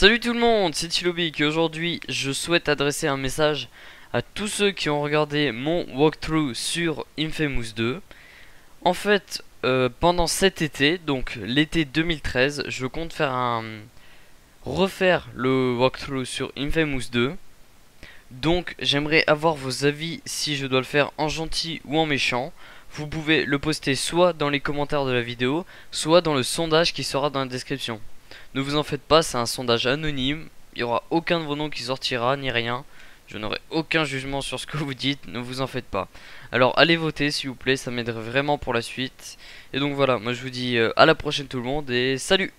Salut tout le monde, c'est Tilobic et aujourd'hui je souhaite adresser un message à tous ceux qui ont regardé mon walkthrough sur Infamous 2. En fait, euh, pendant cet été, donc l'été 2013, je compte faire un... refaire le walkthrough sur Infamous 2. Donc j'aimerais avoir vos avis si je dois le faire en gentil ou en méchant. Vous pouvez le poster soit dans les commentaires de la vidéo, soit dans le sondage qui sera dans la description. Ne vous en faites pas, c'est un sondage anonyme. Il n'y aura aucun de vos noms qui sortira, ni rien. Je n'aurai aucun jugement sur ce que vous dites, ne vous en faites pas. Alors allez voter s'il vous plaît, ça m'aiderait vraiment pour la suite. Et donc voilà, moi je vous dis euh, à la prochaine tout le monde et salut